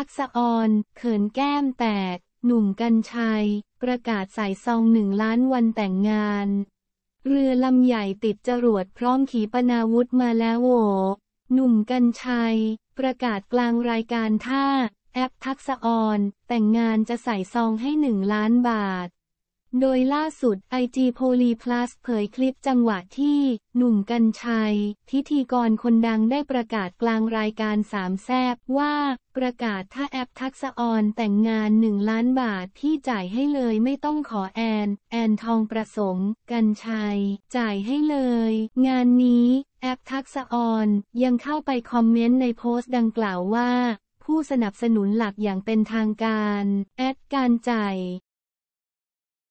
ทักษออนเขินแก้มแตก หนุ่มกัญชัย ประกาศใส่ซองหนึ่งล้านวันแต่งงาน เรือลำใหญ่ติดจรวดพร้อมขีปนาวุธมาแล้วโวหนุ่มกัญชัย ประกาศกลางรายการท่าแอปทักษออน แต่งงานจะใส่ซองให้หนึ่งล้านบาทโดยล่าสุดไอจีโพลีพลัสเผยคลิปจังหวะที่ หนุ่มกัญชัยพิธีกรคนดังได้ประกาศกลางรายการสามแซบว่า ประกาศถ้าแอปทักษออน แต่งงานหนึ่งล้านบาทที่จ่ายให้เลยไม่ต้องขอแอน แอนทองประสงค์ กัญชัย จ่ายให้เลย งานนี้ แอปทักษออน ยังเข้าไปคอมเมนต์ในโพสต์ดังกล่าวว่า ผู้สนับสนุนหลักอย่างเป็นทางการแอดการจ่าย